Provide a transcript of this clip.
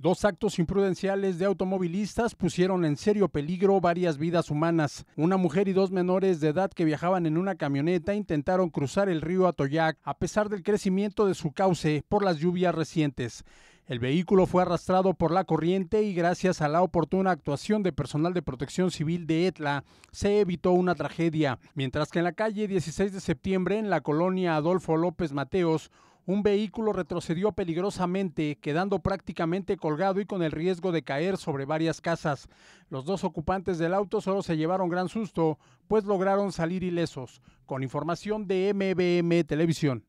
Dos actos imprudenciales de automovilistas pusieron en serio peligro varias vidas humanas. Una mujer y dos menores de edad que viajaban en una camioneta intentaron cruzar el río Atoyac a pesar del crecimiento de su cauce por las lluvias recientes. El vehículo fue arrastrado por la corriente y gracias a la oportuna actuación de personal de protección civil de Etla se evitó una tragedia, mientras que en la calle 16 de septiembre en la colonia Adolfo López Mateos un vehículo retrocedió peligrosamente, quedando prácticamente colgado y con el riesgo de caer sobre varias casas. Los dos ocupantes del auto solo se llevaron gran susto, pues lograron salir ilesos. Con información de MBM Televisión.